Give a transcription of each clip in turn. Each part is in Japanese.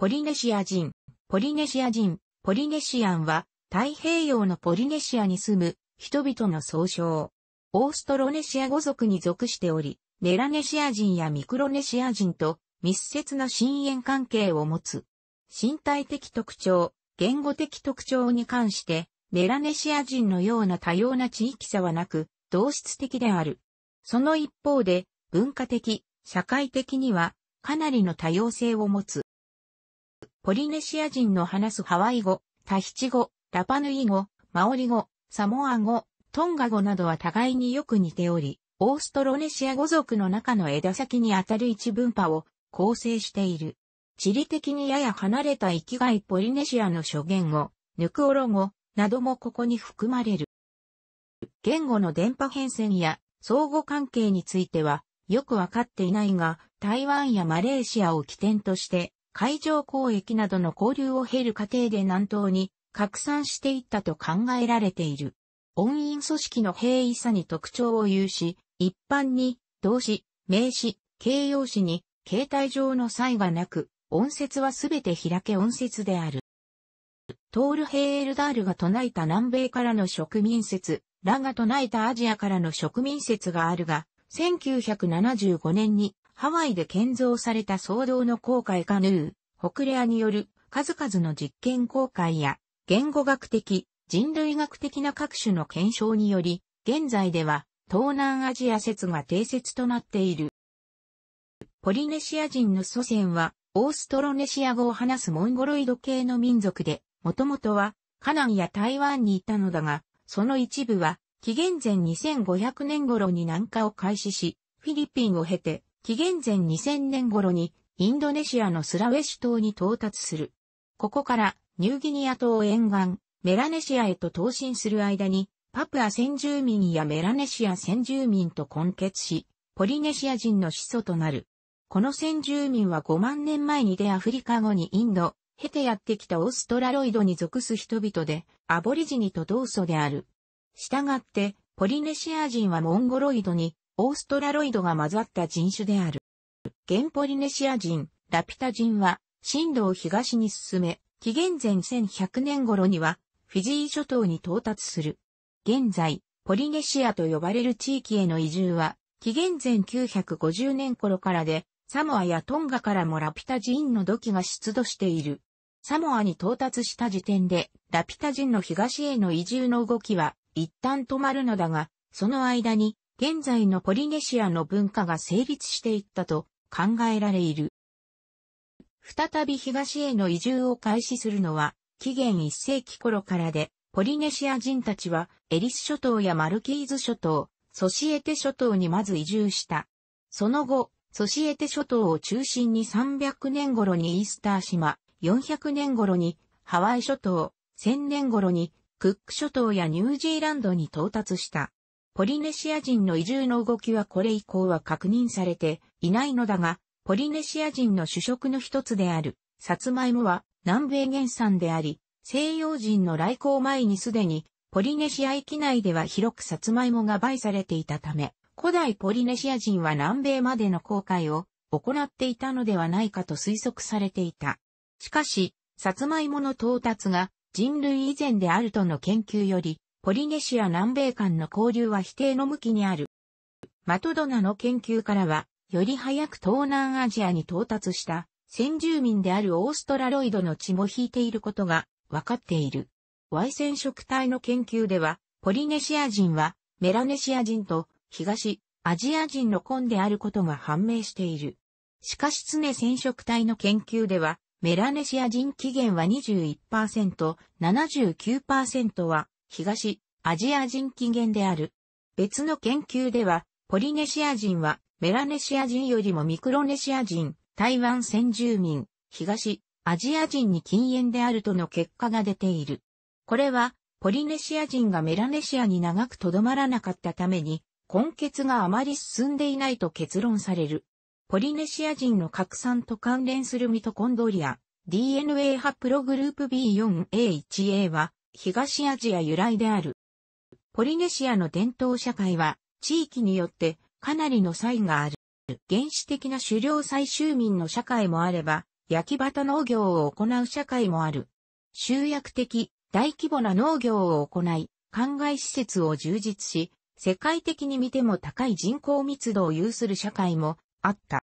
ポリネシア人、ポリネシア人、ポリネシアンは、太平洋のポリネシアに住む人々の総称。オーストロネシア語族に属しており、メラネシア人やミクロネシア人と密接な深淵関係を持つ。身体的特徴、言語的特徴に関して、メラネシア人のような多様な地域差はなく、同質的である。その一方で、文化的、社会的には、かなりの多様性を持つ。ポリネシア人の話すハワイ語、タヒチ語、ラパヌイ語、マオリ語、サモア語、トンガ語などは互いによく似ており、オーストロネシア語族の中の枝先にあたる一分派を構成している。地理的にやや離れた域外ポリネシアの諸言語、ヌクオロ語などもここに含まれる。言語の電波変遷や相互関係についてはよくわかっていないが、台湾やマレーシアを起点として海上交易などの交流を経る過程で南東に拡散していったと考えられている。音韻組織の平易さに特徴を有し、一般に動詞、名詞、形容詞に形態上の差異がなく、音節はすべて開け音節である。トール・ヘイエルダールが唱えた南米からの植民説、ラが唱えたアジアからの植民説があるが、1975年にハワイで建造された騒動の航海カヌー、ホクレアによる数々の実験航海や言語学的、人類学的な各種の検証により、現在では東南アジア説が定説となっている。ポリネシア人の祖先は、オーストロネシア語を話すモンゴロイド系の民族で、もともとは、カナンや台湾にいたのだが、その一部は、紀元前2500年頃に南下を開始し、フィリピンを経て、紀元前2000年頃にインドネシアのスラウェシ島に到達する。ここからニューギニア島沿岸、メラネシアへと投進する間に、パプア先住民やメラネシア先住民と混血し、ポリネシア人の始祖となる。この先住民は5万年前にでアフリカ後にインド、経てやってきたオーストラロイドに属す人々で、アボリジニと同祖である。したがって、ポリネシア人はモンゴロイドに、オーストラロイドが混ざった人種である。現ポリネシア人、ラピタ人は、進路を東に進め、紀元前1100年頃には、フィジー諸島に到達する。現在、ポリネシアと呼ばれる地域への移住は、紀元前950年頃からで、サモアやトンガからもラピタ人の土器が出土している。サモアに到達した時点で、ラピタ人の東への移住の動きは、一旦止まるのだが、その間に、現在のポリネシアの文化が成立していったと考えられいる。再び東への移住を開始するのは、紀元1世紀頃からで、ポリネシア人たちは、エリス諸島やマルキーズ諸島、ソシエテ諸島にまず移住した。その後、ソシエテ諸島を中心に300年頃にイースター島、400年頃にハワイ諸島、1000年頃にクック諸島やニュージーランドに到達した。ポリネシア人の移住の動きはこれ以降は確認されていないのだが、ポリネシア人の主食の一つである、サツマイモは南米原産であり、西洋人の来航前にすでに、ポリネシア域内では広くサツマイモが売されていたため、古代ポリネシア人は南米までの航海を行っていたのではないかと推測されていた。しかし、サツマイモの到達が人類以前であるとの研究よりポリネシア南米間の交流は否定の向きにある。マトドナの研究からは、より早く東南アジアに到達した先住民であるオーストラロイドの血も引いていることが分かっている。Y 染色体の研究では、ポリネシア人はメラネシア人と東アジア人の根であることが判明している。しかし常染色体の研究では、メラネシア人起源は21%、79%は東アジア人起源である。別の研究では、ポリネシア人はメラネシア人よりもミクロネシア人、台湾先住民、東アジア人に禁煙であるとの結果が出ている。これは、ポリネシア人がメラネシアに長くとどまらなかったために、根血があまり進んでいないと結論される。ポリネシア人の拡散と関連するミトコンドリア、DNA 派プログループ B4A1A は、東アジア由来である。ポリネシアの伝統社会は、地域によってかなりの差異がある。原始的な狩猟採集民の社会もあれば、焼き畑農業を行う社会もある。集約的、大規模な農業を行い、灌漑施設を充実し、世界的に見ても高い人口密度を有する社会もあった。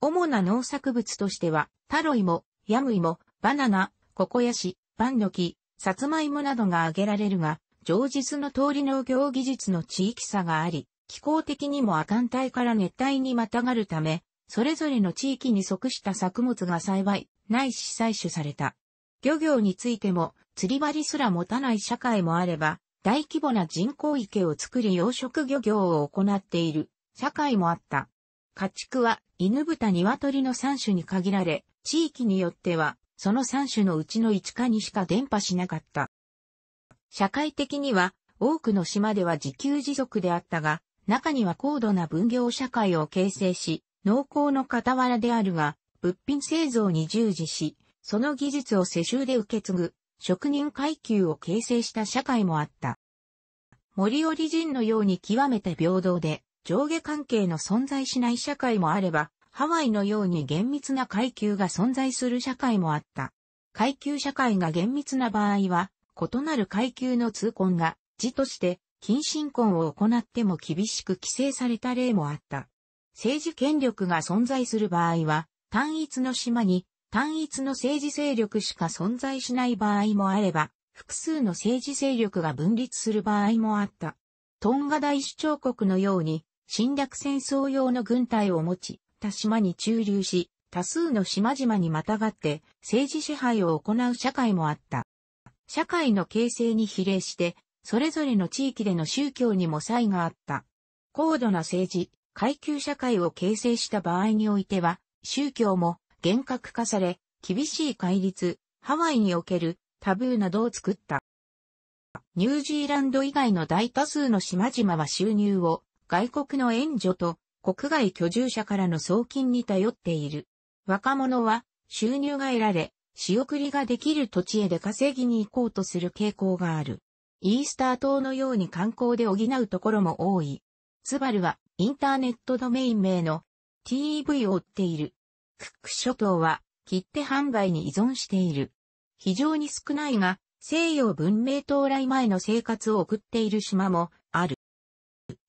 主な農作物としては、タロイモ、ヤムイモ、バナナ、ココヤシ、バンノキ、さつまいもなどが挙げられるが、上述の通り農業技術の地域差があり、気候的にも亜寒帯から熱帯にまたがるため、それぞれの地域に即した作物が栽培、ないし採取された。漁業についても、釣り針すら持たない社会もあれば、大規模な人工池を作り養殖漁業を行っている社会もあった。家畜は犬豚鶏の3種に限られ、地域によってはその3種のうちの5日にしか伝播しなかった。社会的には多くの島では自給自足であったが、中には高度な分業社会を形成し、農耕の傍らであるが、物品製造に従事し、その技術を世襲で受け継ぐ、職人階級を形成した社会もあった。森織人のように極めて平等で、上下関係の存在しない社会もあれば、ハワイのように厳密な階級が存在する社会もあった。階級社会が厳密な場合は、異なる階級の通婚が、字として、近親婚を行っても厳しく規制された例もあった。政治権力が存在する場合は、単一の島に単一の政治勢力しか存在しない場合もあれば、複数の政治勢力が分立する場合もあった。トンガ大主張国のように侵略戦争用の軍隊を持ち、った島に駐留し、多数の島々にまたがって政治支配を行う社会もあった。社会の形成に比例して、それぞれの地域での宗教にも差異があった。高度な政治、階級社会を形成した場合においては、宗教も厳格化され、厳しい戒律、ハワイにおけるタブーなどを作った。ニュージーランド以外の大多数の島々は収入を外国の援助と国外居住者からの送金に頼っている。若者は収入が得られ、仕送りができる土地へ出稼ぎに行こうとする傾向がある。イースター島のように観光で補うところも多い。ツバルはインターネットドメイン名の TV を追っている。クック諸島は切手販売に依存している。非常に少ないが、西洋文明到来前の生活を送っている島もある。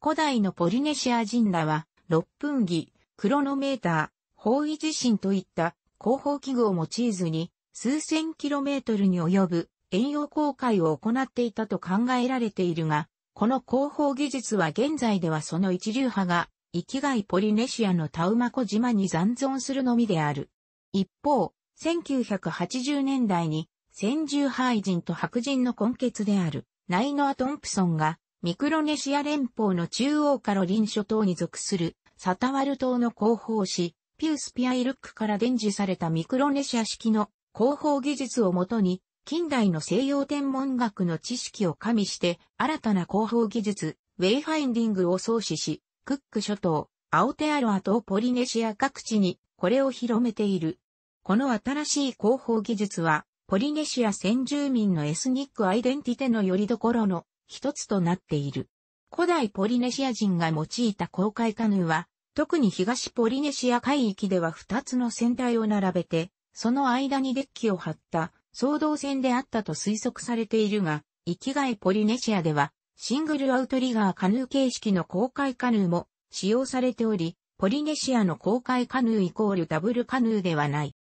古代のポリネシア人らは6分儀、クロノメーター、方位地震といった広報器具を用いずに、数千キロメートルに及ぶ遠洋航海を行っていたと考えられているが、この広報技術は現在ではその一流派が、生きがいポリネシアのタウマコ島に残存するのみである。一方、1980年代に、先住ハイ人と白人の根血である、ナイノア・トンプソンが、ミクロネシア連邦の中央カロリン諸島に属するサタワル島の広報誌、ピュースピアイルックから伝授されたミクロネシア式の広報技術をもとに、近代の西洋天文学の知識を加味して、新たな広報技術、ウェイファインディングを創始し、クック諸島、アオテアロア島ポリネシア各地にこれを広めている。この新しい広報技術は、ポリネシア先住民のエスニックアイデンティテのよりどころの一つとなっている。古代ポリネシア人が用いた航海カヌーは、特に東ポリネシア海域では二つの船体を並べて、その間にデッキを張った総動船であったと推測されているが、生きがいポリネシアでは、シングルアウトリガーカヌー形式の公開カヌーも使用されており、ポリネシアの公開カヌーイコールダブルカヌーではない。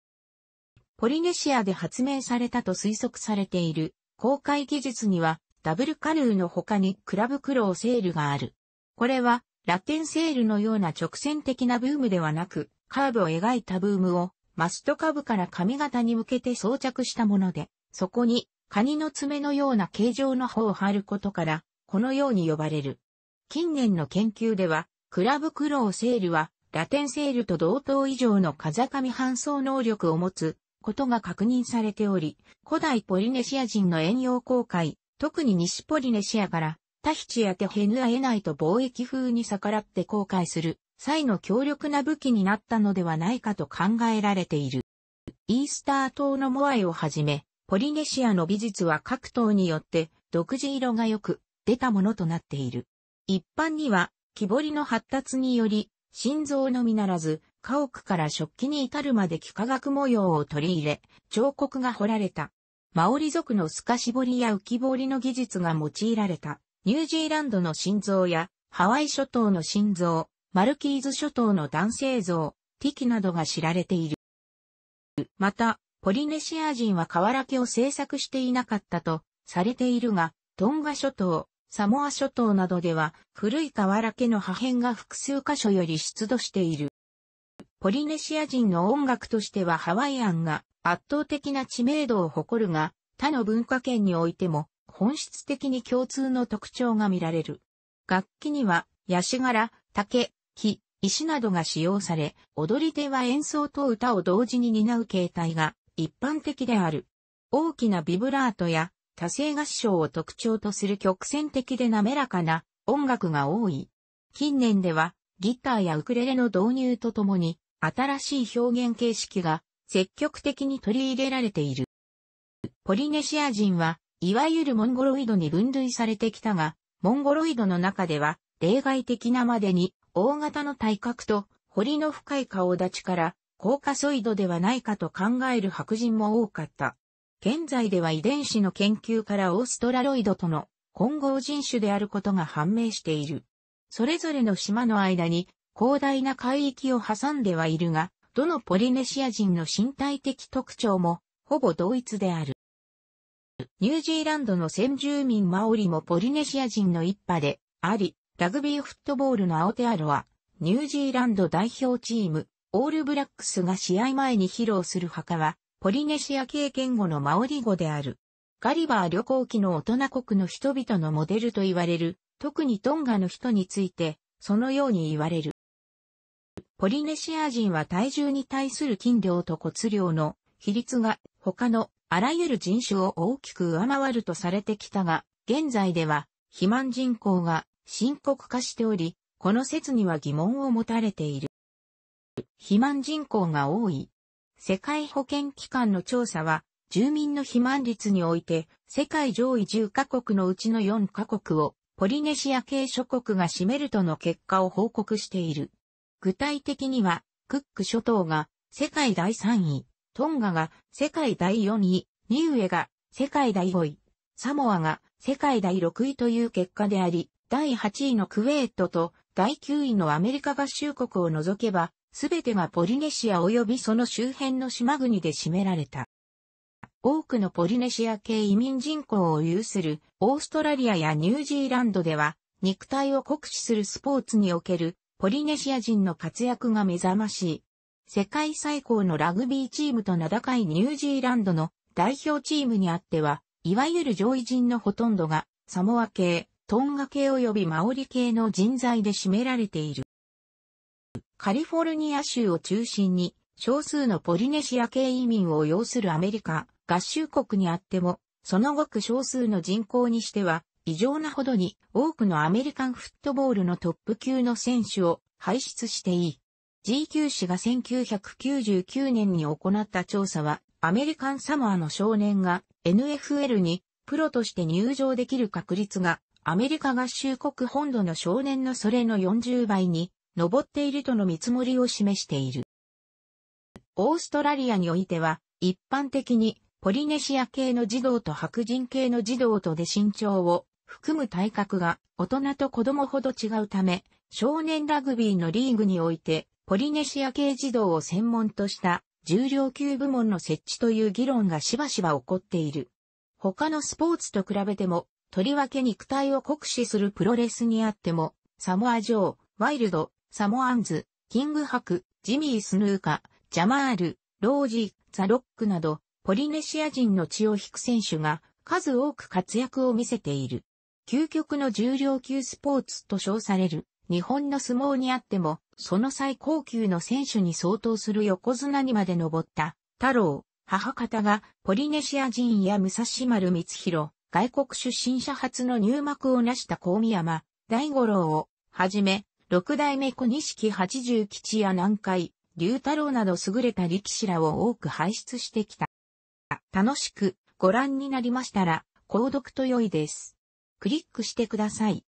ポリネシアで発明されたと推測されている公開技術にはダブルカヌーの他にクラブクローセールがある。これは、ラテンセールのような直線的なブームではなく、カーブを描いたブームを、マスト株から髪型に向けて装着したもので、そこに、カニの爪のような形状の方を貼ることから、このように呼ばれる。近年の研究では、クラブクローセールは、ラテンセールと同等以上の風上搬送能力を持つことが確認されており、古代ポリネシア人の遠洋航海、特に西ポリネシアからタヒチやテヘヌアエナイと貿易風に逆らって航海する際の強力な武器になったのではないかと考えられている。イースター島のモアイをはじめ、ポリネシアの美術は各島によって独自色がよく出たものとなっている。一般には木彫りの発達により、心臓のみならず、家屋から食器に至るまで幾何学模様を取り入れ、彫刻が彫られたマオリ族の透かし彫りや浮き彫りの技術が用いられた、ニュージーランドの心臓や、ハワイ諸島の心臓、マルキーズ諸島の男性像、ティキなどが知られている。また、ポリネシア人は瓦家を制作していなかったとされているが、トンガ諸島、サモア諸島などでは古い瓦家の破片が複数箇所より出土している。ポリネシア人の音楽としてはハワイアンが圧倒的な知名度を誇るが、他の文化圏においても本質的に共通の特徴が見られる。楽器には、ヤシ柄、竹、木、石などが使用され、踊り手は演奏と歌を同時に担う形態が一般的である。大きなビブラートや多声合唱を特徴とする曲線的で滑らかな音楽が多い。近年ではギターやウクレレの導入とともに新しい表現形式が積極的に取り入れられている。ポリネシア人は、いわゆるモンゴロイドに分類されてきたが、モンゴロイドの中では、例外的なまでに、大型の体格と、彫りの深い顔立ちから、高カソイドではないかと考える白人も多かった。現在では遺伝子の研究からオーストラロイドとの混合人種であることが判明している。それぞれの島の間に広大な海域を挟んではいるが、どのポリネシア人の身体的特徴もほぼ同一である。ニュージーランドの先住民マオリもポリネシア人の一派であり、ラグビーフットボールのアオテアロは、ニュージーランド代表チーム、オールブラックスが試合前に披露する墓は、ポリネシア経験後のマオリ語である。ガリバー旅行記の大人国の人々のモデルと言われる、特にトンガの人について、そのように言われる。ポリネシア人は体重に対する筋量と骨量の比率が他のあらゆる人種を大きく上回るとされてきたが、現在では肥満人口が深刻化しており、この説には疑問を持たれている。肥満人口が多い。世界保健機関の調査は、住民の肥満率において、世界上位10カ国のうちの4カ国を、ポリネシア系諸国が占めるとの結果を報告している。具体的には、クック諸島が世界第3位、トンガが世界第4位、ニウエが世界第5位、サモアが世界第6位という結果であり、第8位のクウェートと第9位のアメリカ合衆国を除けば、すべてがポリネシア及びその周辺の島国で占められた。多くのポリネシア系移民人口を有するオーストラリアやニュージーランドでは、肉体を酷使するスポーツにおけるポリネシア人の活躍が目覚ましい。世界最高のラグビーチームと名高いニュージーランドの代表チームにあっては、いわゆる上位人のほとんどが、サモア系、トンガ系及びマオリ系の人材で占められている。カリフォルニア州を中心に、少数のポリネシア系移民を要するアメリカ合衆国にあっても、そのごく少数の人口にしては、異常なほどに多くのアメリカンフットボールのトップ級の選手を輩出していい。GQ 氏が1999年に行った調査は、アメリカンサモアの少年が NFL にプロとして入場できる確率がアメリカ合衆国本土の少年のそれの40倍に上っているとの見積もりを示している。オーストラリアにおいては一般的にポリネシア系の児童と白人系の児童とで身長を含む体格が大人と子供ほど違うため、少年ラグビーのリーグにおいて、ポリネシア系児童を専門とした重量級部門の設置という議論がしばしば起こっている。他のスポーツと比べても、とりわけ肉体を酷使するプロレスにあっても、サモアジョー、ワイルド、サモアンズ、キングハク、ジミー・スヌーカ、ジャマール、ロージー、ザ・ロックなど、ポリネシア人の血を引く選手が数多く活躍を見せている。究極の重量級スポーツと称される、日本の相撲にあっても、その最高級の選手に相当する横綱にまで登った、太郎、母方が、ポリネシア人や武蔵丸光弘、外国出身者初の入幕を成した高見山、大五郎を、はじめ、六代目小錦八十吉や南海、龍太郎など優れた力士らを多く輩出してきた。楽しくご覧になりましたら、購読と良いです。クリックしてください。